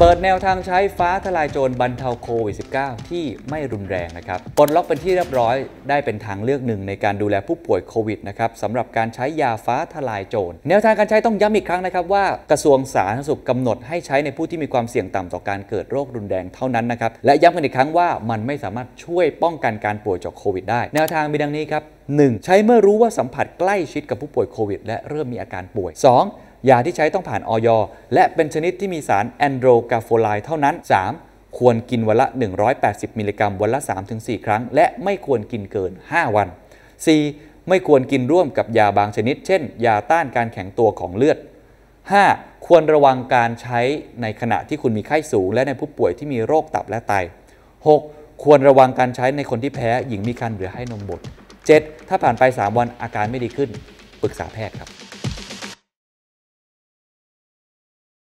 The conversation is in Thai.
เปิดแนวทางใช้ฟ้าทลายโจรบรรเทาโควิด -19 ที่ไม่รุนแรงนะครับปลดล็อกเป็นที่เรียบร้อยได้เป็นทางเลือกหนึ่งในการดูแลผู้ป่วยโควิดนะครับสำหรับการใช้ยาฟ้าทลายโจรแนวทางการใช้ต้องย้ำอีกครั้งนะครับว่า กระทรวงสาธารณสุขกำหนดให้ใช้ในผู้ที่มีความเสี่ยงต่ำต่อการเกิดโรครุนแรงเท่านั้นนะครับและย้ำกันอีกครั้งว่ามันไม่สามารถช่วยป้องกันการป่วยจากโควิดได้แนวทางมีดังนี้ครับ 1. ใช้เมื่อรู้ว่าสัมผัสใกล้ชิดกับผู้ป่วยโควิดและเริ่มมีอาการป่วย 2. ยาที่ใช้ต้องผ่านออยและเป็นชนิดที่มีสาร แอนโดรกาโฟไลเท่านั้น 3. ควรกินวันละ 180 มิลลิกรัมวันละ 3-4 ครั้ง และไม่ควรกินเกิน 5 วัน 4. ไม่ควรกินร่วมกับยาบางชนิด เช่น ยาต้านการแข็งตัวของเลือด 5. ควรระวังการใช้ในขณะที่คุณมีไข้สูง และในผู้ป่วยที่มีโรคตับและไต 6. ควรระวังการใช้ในคนที่แพ้หญิงมีครรภ์หรือให้นมบุตร 7. ถ้าผ่านไป 3 วันอาการไม่ดีขึ้นปรึกษาแพทย์ครับ